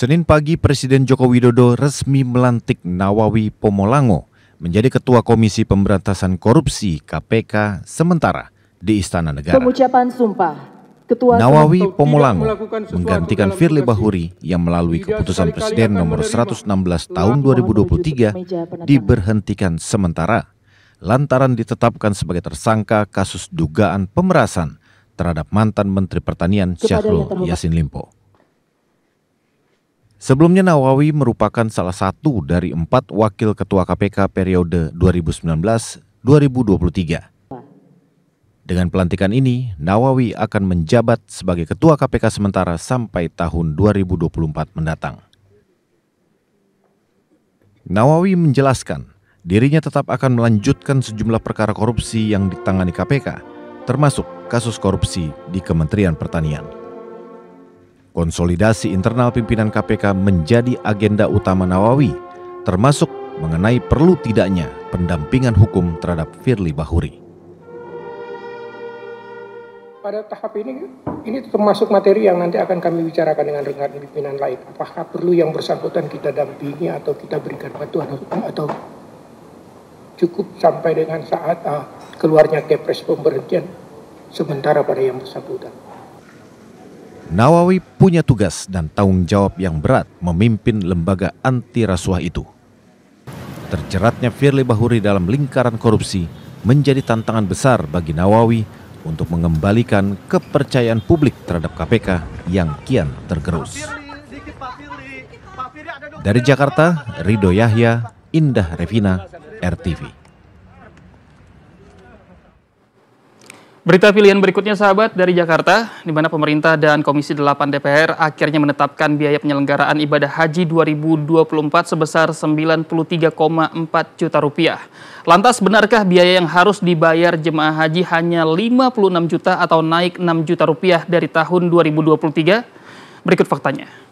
Senin pagi Presiden Joko Widodo resmi melantik Nawawi Pomolango menjadi Ketua Komisi Pemberantasan Korupsi KPK sementara di Istana Negara. Pengucapan sumpah Ketua Nawawi Pomolango menggantikan Firly Bahuri yang melalui keputusan Presiden nomor 116 tahun 2023 diberhentikan sementara lantaran ditetapkan sebagai tersangka kasus dugaan pemerasan terhadap mantan Menteri Pertanian Syahrul Yasin Limpo. Sebelumnya Nawawi merupakan salah satu dari empat wakil ketua KPK periode 2019-2023. Dengan pelantikan ini, Nawawi akan menjabat sebagai ketua KPK sementara sampai tahun 2024 mendatang. Nawawi menjelaskan, dirinya tetap akan melanjutkan sejumlah perkara korupsi yang ditangani KPK, termasuk kasus korupsi di Kementerian Pertanian. Konsolidasi internal pimpinan KPK menjadi agenda utama Nawawi, termasuk mengenai perlu tidaknya pendampingan hukum terhadap Firly Bahuri. Pada tahap ini, ini termasuk materi yang nanti akan kami bicarakan dengan rekan pimpinan lain. Apakah perlu yang bersangkutan kita dampingi atau kita berikan bantuan atau cukup sampai dengan saat uh, keluarnya kepres pemberhentian sementara pada yang bersangkutan. Nawawi punya tugas dan tanggung jawab yang berat memimpin lembaga anti rasuah itu. Terjeratnya Firly Bahuri dalam lingkaran korupsi menjadi tantangan besar bagi Nawawi untuk mengembalikan kepercayaan publik terhadap KPK yang kian tergerus. Dari Jakarta, Rido Yahya, Indah Revina, RTV. Berita pilihan berikutnya sahabat dari Jakarta, di mana pemerintah dan Komisi 8 DPR akhirnya menetapkan biaya penyelenggaraan ibadah haji 2024 sebesar 93,4 juta rupiah. Lantas benarkah biaya yang harus dibayar jemaah haji hanya 56 juta atau naik 6 juta rupiah dari tahun 2023? Berikut faktanya.